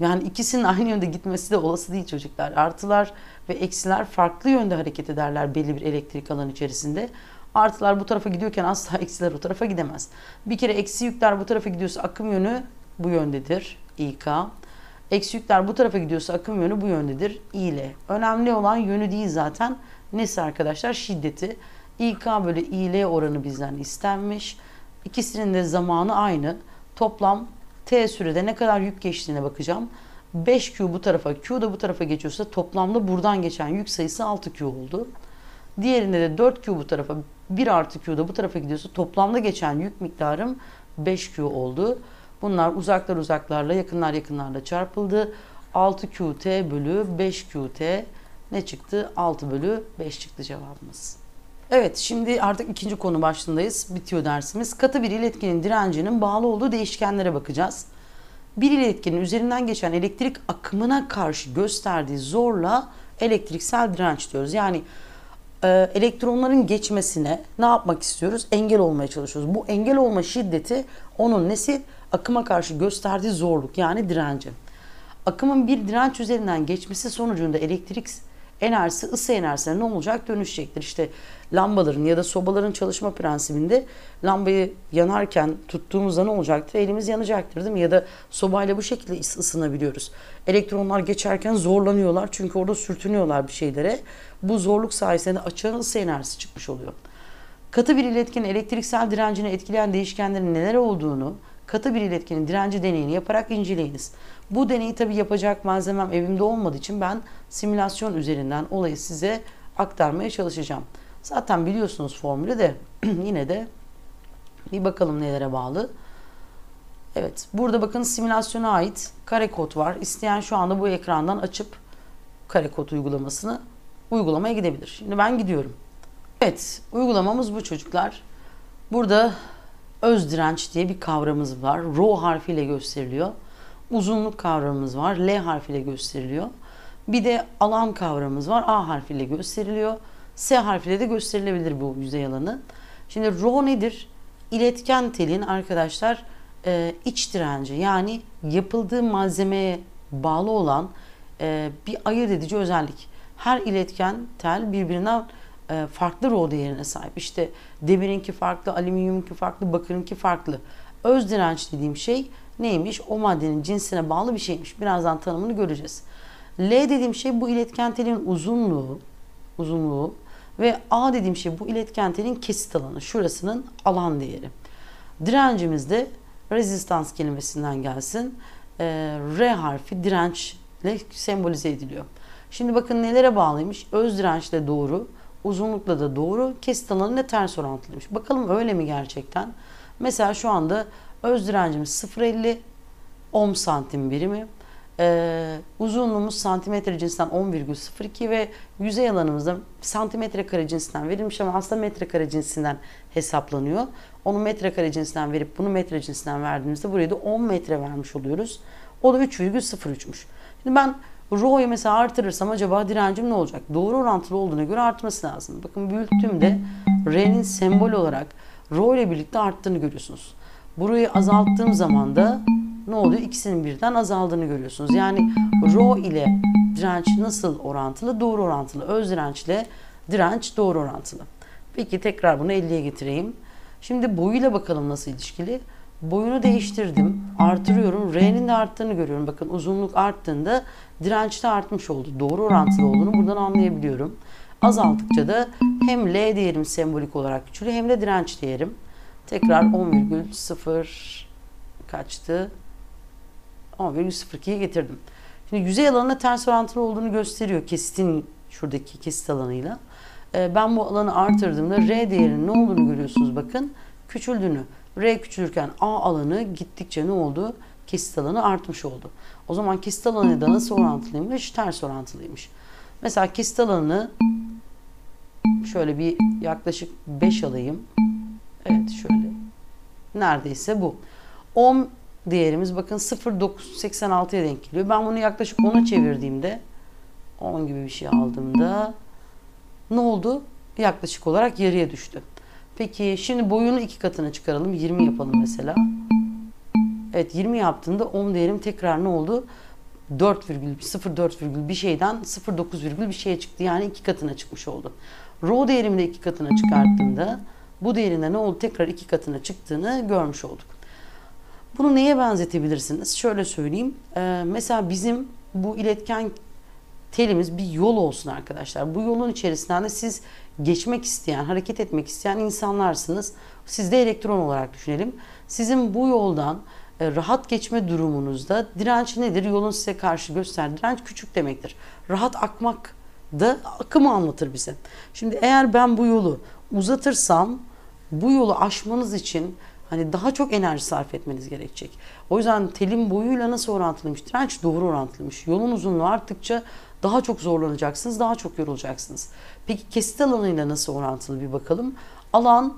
yani ikisinin aynı yönde gitmesi de olası değil çocuklar. Artılar ve eksiler farklı yönde hareket ederler belli bir elektrik alan içerisinde. Artılar bu tarafa gidiyorken asla eksiler o tarafa gidemez. Bir kere eksi yükler bu tarafa gidiyorsa akım yönü bu yöndedir. İK. Eksi yükler bu tarafa gidiyorsa akım yönü bu yöndedir. İ ile. Önemli olan yönü değil zaten. Nesi arkadaşlar? Şiddeti. İK bölü ile oranı bizden istenmiş. İkisinin de zamanı aynı. Toplam T sürede ne kadar yük geçtiğine bakacağım. 5Q bu tarafa, Q da bu tarafa geçiyorsa toplamda buradan geçen yük sayısı 6Q oldu. Diğerinde de 4Q bu tarafa, 1 artı Q da bu tarafa gidiyorsa toplamda geçen yük miktarım 5Q oldu. Bunlar uzaklar uzaklarla, yakınlar yakınlarla çarpıldı. 6QT bölü 5QT ne çıktı? 6 bölü 5 çıktı cevabımız. Evet şimdi artık ikinci konu başlığındayız. Bitiyor dersimiz. Katı bir iletkinin direncinin bağlı olduğu değişkenlere bakacağız. Bir iletkinin üzerinden geçen elektrik akımına karşı gösterdiği zorla elektriksel direnç diyoruz. Yani e, elektronların geçmesine ne yapmak istiyoruz? Engel olmaya çalışıyoruz. Bu engel olma şiddeti onun nesi? akıma karşı gösterdiği zorluk yani direnci. Akımın bir direnç üzerinden geçmesi sonucunda elektrik enerjisi ısı enerjisine ne olacak dönüşecektir. İşte lambaların ya da sobaların çalışma prensibinde lambayı yanarken tuttuğumuzda ne olacaktır? Elimiz yanacaktır değil mi? Ya da sobayla bu şekilde ısınabiliyoruz. Elektronlar geçerken zorlanıyorlar çünkü orada sürtünüyorlar bir şeylere. Bu zorluk sayesinde açığa ısı enerjisi çıkmış oluyor. Katı bir iletkenin elektriksel direncini etkileyen değişkenlerin neler olduğunu, katı bir iletkinin direnci deneyini yaparak inceleyiniz. Bu deneyi tabi yapacak malzemem evimde olmadığı için ben simülasyon üzerinden olayı size aktarmaya çalışacağım. Zaten biliyorsunuz formülü de yine de bir bakalım nelere bağlı. Evet burada bakın simülasyona ait kare kod var. İsteyen şu anda bu ekrandan açıp kare kod uygulamasını uygulamaya gidebilir. Şimdi ben gidiyorum. Evet uygulamamız bu çocuklar. Burada öz direnç diye bir kavramımız var. Rho harfiyle gösteriliyor. Uzunluk kavramımız var. L harfiyle gösteriliyor. Bir de alan kavramımız var. A harfiyle gösteriliyor. S harfiyle de gösterilebilir bu yüzey alanı. Şimdi rho nedir? İletken telin arkadaşlar e, iç direnci yani yapıldığı malzemeye bağlı olan e, bir ayırt edici özellik. Her iletken tel birbirinden e, farklı rol değerine sahip. İşte demirinki farklı, alüminyumunki farklı, bakırınki farklı. Öz direnç dediğim şey neymiş? O maddenin cinsine bağlı bir şeymiş. Birazdan tanımını göreceğiz. L dediğim şey bu iletken telin uzunluğu, uzunluğu ve A dediğim şey bu iletken telin kesit alanı. Şurasının alan değeri. Direncimiz de rezistans kelimesinden gelsin. E, R harfi dirençle sembolize ediliyor. Şimdi bakın nelere bağlıymış? Öz dirençle doğru uzunlukla da doğru kesit alanıyla ters orantılıymış. Bakalım öyle mi gerçekten? Mesela şu anda öz direncimiz 0.50 ohm santim birimi. Ee, uzunluğumuz santimetre cinsinden 10,02 ve yüzey alanımızda santimetre kare cinsinden verilmiş ama aslında metre kare cinsinden hesaplanıyor. Onu metre kare cinsinden verip bunu metre cinsinden verdiğimizde buraya da 10 metre vermiş oluyoruz. O da 3,03'müş. Şimdi ben Ro'yu mesela artırırsam acaba direncim ne olacak? Doğru orantılı olduğuna göre artması lazım. Bakın büyüttüğümde R'nin sembol olarak roh ile birlikte arttığını görüyorsunuz. Burayı azalttığım zaman da ne oluyor? İkisinin birden azaldığını görüyorsunuz. Yani roh ile direnç nasıl orantılı? Doğru orantılı. Öz direnç ile direnç doğru orantılı. Peki tekrar bunu 50'ye getireyim. Şimdi boyuyla bakalım nasıl ilişkili. Boyunu değiştirdim artırıyorum. R'nin de arttığını görüyorum. Bakın uzunluk arttığında direnç de artmış oldu. Doğru orantılı olduğunu buradan anlayabiliyorum. Azalttıkça da hem L diyelim sembolik olarak küçülüyor hem de direnç diyelim. Tekrar 10,0 kaçtı? 10,02'ye getirdim. Şimdi yüzey alanına ters orantılı olduğunu gösteriyor kesitin şuradaki kesit alanıyla. Ee, ben bu alanı artırdığımda R değerinin ne olduğunu görüyorsunuz bakın küçüldüğünü. R küçülürken A alanı gittikçe ne oldu? Kesit alanı artmış oldu. O zaman kesit alanı da nasıl orantılıymış? Ters orantılıymış. Mesela kesit alanı şöyle bir yaklaşık 5 alayım. Evet şöyle. Neredeyse bu. 10 değerimiz bakın 0.986'ya denk geliyor. Ben bunu yaklaşık 10'a çevirdiğimde 10 gibi bir şey aldığımda ne oldu? Yaklaşık olarak yarıya düştü. Peki şimdi boyunu iki katına çıkaralım. 20 yapalım mesela. Evet 20 yaptığında 10 değerim tekrar ne oldu? 4,04 bir şeyden 0,9 bir şeye çıktı. Yani iki katına çıkmış oldu. Rho değerimi de iki katına çıkarttığımda bu değerinde ne oldu? Tekrar iki katına çıktığını görmüş olduk. Bunu neye benzetebilirsiniz? Şöyle söyleyeyim. Ee, mesela bizim bu iletken telimiz bir yol olsun arkadaşlar. Bu yolun içerisinden de siz geçmek isteyen, hareket etmek isteyen insanlarsınız. Siz de elektron olarak düşünelim. Sizin bu yoldan e, rahat geçme durumunuzda direnç nedir? Yolun size karşı gösterdiği direnç küçük demektir. Rahat akmak da akımı anlatır bize. Şimdi eğer ben bu yolu uzatırsam bu yolu aşmanız için hani daha çok enerji sarf etmeniz gerekecek. O yüzden telin boyuyla nasıl orantılıymış? Direnç doğru orantılıymış. Yolun uzunluğu arttıkça daha çok zorlanacaksınız, daha çok yorulacaksınız. Peki kesit alanıyla nasıl orantılı bir bakalım. Alan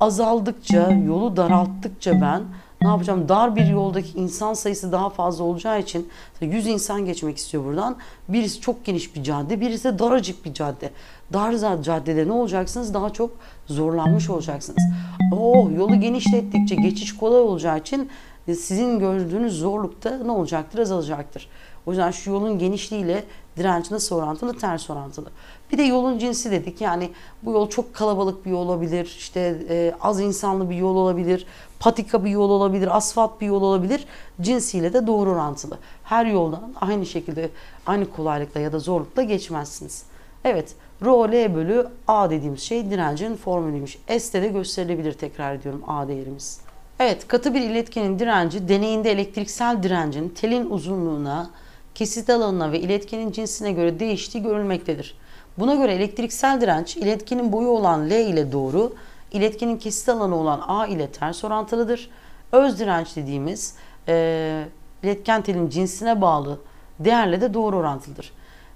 azaldıkça, yolu daralttıkça ben ne yapacağım? Dar bir yoldaki insan sayısı daha fazla olacağı için 100 insan geçmek istiyor buradan. Birisi çok geniş bir cadde, birisi de daracık bir cadde. Dar caddede ne olacaksınız? Daha çok zorlanmış olacaksınız. Oh yolu genişlettikçe geçiş kolay olacağı için sizin gördüğünüz zorlukta ne olacaktır? Azalacaktır. O yüzden şu yolun genişliği ile direnç nasıl orantılı? Ters orantılı. Bir de yolun cinsi dedik. Yani bu yol çok kalabalık bir yol olabilir. İşte e, az insanlı bir yol olabilir. Patika bir yol olabilir. Asfalt bir yol olabilir. Cinsiyle de doğru orantılı. Her yoldan aynı şekilde aynı kolaylıkla ya da zorlukla geçmezsiniz. Evet. Rho L bölü A dediğimiz şey direncin formülüymüş. S'te de gösterilebilir tekrar ediyorum A değerimiz. Evet katı bir iletkenin direnci deneyinde elektriksel direncin telin uzunluğuna kesit alanına ve iletkenin cinsine göre değiştiği görülmektedir. Buna göre elektriksel direnç iletkenin boyu olan L ile doğru, iletkenin kesit alanı olan A ile ters orantılıdır. Öz direnç dediğimiz e, iletken telin cinsine bağlı değerle de doğru orantılıdır.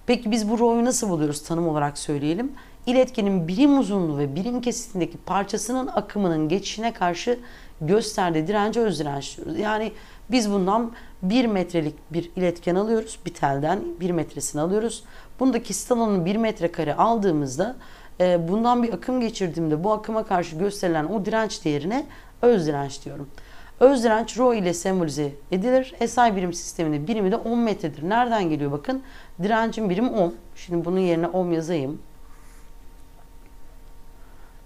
Peki biz bu rho'yu nasıl buluyoruz tanım olarak söyleyelim. İletkenin birim uzunluğu ve birim kesitindeki parçasının akımının geçişine karşı gösterdiği direnci öz direnç diyoruz. Yani biz bundan bir metrelik bir iletken alıyoruz. Bir telden bir metresini alıyoruz. Bundaki stalanın bir metrekare aldığımızda e, bundan bir akım geçirdiğimde bu akıma karşı gösterilen o direnç değerine öz direnç diyorum. Öz direnç rho ile sembolize edilir. SI birim sisteminde birimi de 10 metredir. Nereden geliyor bakın? Direncin birimi 10. Şimdi bunun yerine 10 yazayım.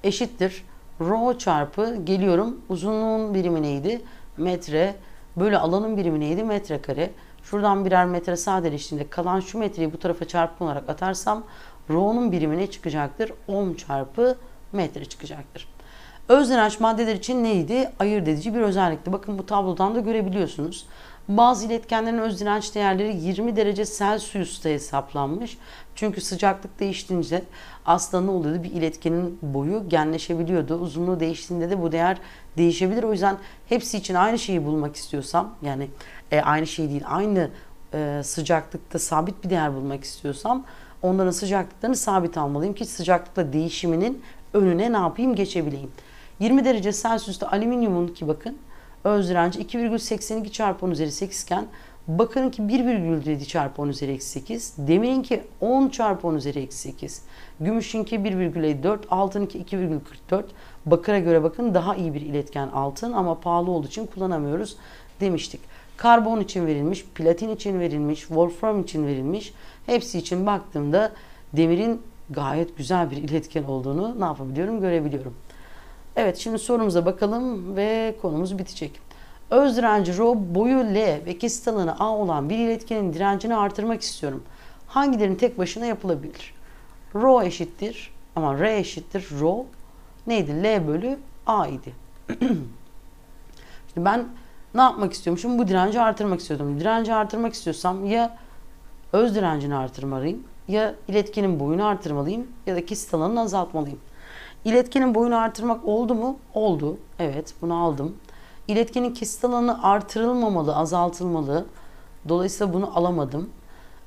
Eşittir. Rho çarpı geliyorum. Uzunluğun birimi neydi? Metre Böyle alanın birimi 7 metrekare, şuradan birer metre sadeleştiğinde kalan şu metreyi bu tarafa çarpı olarak atarsam ρ'nun birimine çıkacaktır. Ohm çarpı metre çıkacaktır. Özdenaç maddeler için neydi? Ayırt edici bir özellikti. Bakın bu tablodan da görebiliyorsunuz. Bazı iletkenlerin öz direnç değerleri 20 derece Celsius'ta hesaplanmış. Çünkü sıcaklık değiştiğince aslında ne oluyordu? Bir iletkenin boyu genleşebiliyordu. Uzunluğu değiştiğinde de bu değer değişebilir. O yüzden hepsi için aynı şeyi bulmak istiyorsam yani e, aynı şey değil aynı e, sıcaklıkta sabit bir değer bulmak istiyorsam onların sıcaklıklarını sabit almalıyım ki sıcaklıkla değişiminin önüne ne yapayım geçebileyim. 20 derece Celsius'ta alüminyumun ki bakın öz direnci 2,82 çarpı 10 üzeri 8 iken bakın ki 1,7 çarpı 10 üzeri 8, demirin ki 10 çarpı 10 üzeri 8, gümüşün ki 1,4, altın ki 2,44, Bakır'a göre bakın daha iyi bir iletken altın ama pahalı olduğu için kullanamıyoruz demiştik. Karbon için verilmiş, platin için verilmiş, wolfram için verilmiş. Hepsi için baktığımda demirin gayet güzel bir iletken olduğunu ne yapabiliyorum görebiliyorum. Evet şimdi sorumuza bakalım ve konumuz bitecek. Öz direnci Rho boyu L ve kesit alanı A olan bir iletkenin direncini artırmak istiyorum. Hangilerinin tek başına yapılabilir? Rho eşittir ama R eşittir Rho neydi? L bölü A idi. Şimdi ben ne yapmak istiyormuşum? Bu direnci artırmak istiyordum. Direnci artırmak istiyorsam ya öz direncini artırmalıyım ya iletkenin boyunu artırmalıyım ya da kist alanını azaltmalıyım. İletkenin boyunu artırmak oldu mu? Oldu. Evet bunu aldım. İletkenin kist alanı artırılmamalı, azaltılmalı. Dolayısıyla bunu alamadım.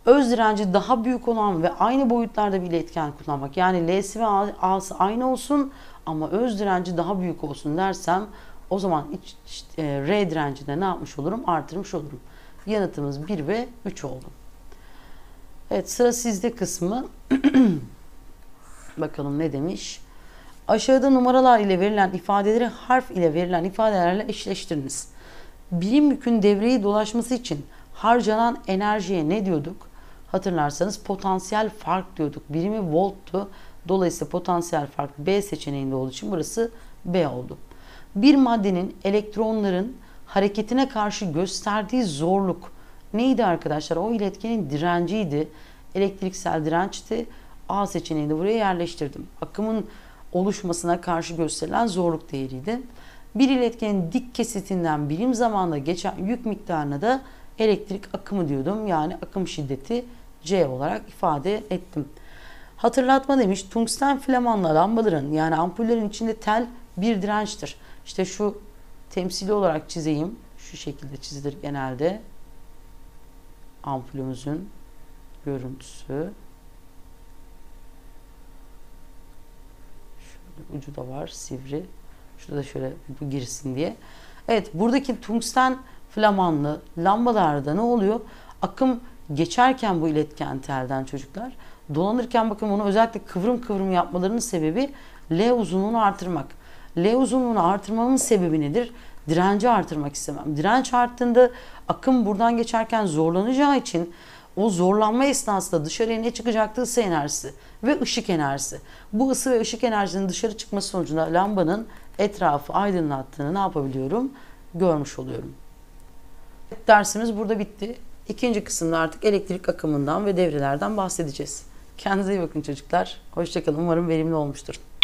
Öz direnci daha büyük olan ve aynı boyutlarda bir iletken kullanmak. Yani L'si ve A'sı aynı olsun ama öz direnci daha büyük olsun dersem o zaman iç, işte, R direnci de ne yapmış olurum? Artırmış olurum. Yanıtımız 1 ve 3 oldu. Evet sıra sizde kısmı. Bakalım ne demiş? Aşağıda numaralar ile verilen ifadeleri harf ile verilen ifadelerle eşleştiriniz. Birim yükün devreyi dolaşması için harcanan enerjiye ne diyorduk? Hatırlarsanız potansiyel fark diyorduk. Birimi volttu. Dolayısıyla potansiyel fark B seçeneğinde olduğu için burası B oldu. Bir maddenin elektronların hareketine karşı gösterdiği zorluk neydi arkadaşlar? O iletkenin direnciydi. Elektriksel dirençti. A seçeneğinde buraya yerleştirdim. Akımın oluşmasına karşı gösterilen zorluk değeriydi. Bir iletkenin dik kesitinden birim zamanda geçen yük miktarına da elektrik akımı diyordum. Yani akım şiddeti C olarak ifade ettim. Hatırlatma demiş tungsten flamanla lambaların yani ampullerin içinde tel bir dirençtir. İşte şu temsili olarak çizeyim. Şu şekilde çizilir genelde. Ampulümüzün görüntüsü. Şöyle ucu da var sivri. Şurada şöyle bu girsin diye. Evet buradaki tungsten flamanlı lambalarda ne oluyor? Akım geçerken bu iletken telden çocuklar Dolanırken bakın onu özellikle kıvrım kıvrım yapmalarının sebebi L uzunluğunu artırmak. L uzunluğunu artırmamın sebebi nedir? Direnci artırmak istemem. Direnç arttığında akım buradan geçerken zorlanacağı için o zorlanma esnasında dışarıya ne çıkacaktı? Isı enerjisi ve ışık enerjisi. Bu ısı ve ışık enerjisinin dışarı çıkması sonucunda lambanın etrafı aydınlattığını ne yapabiliyorum? Görmüş oluyorum. Dersimiz burada bitti. İkinci kısımda artık elektrik akımından ve devrelerden bahsedeceğiz. Kendinize iyi bakın çocuklar. Hoşçakalın. Umarım verimli olmuştur.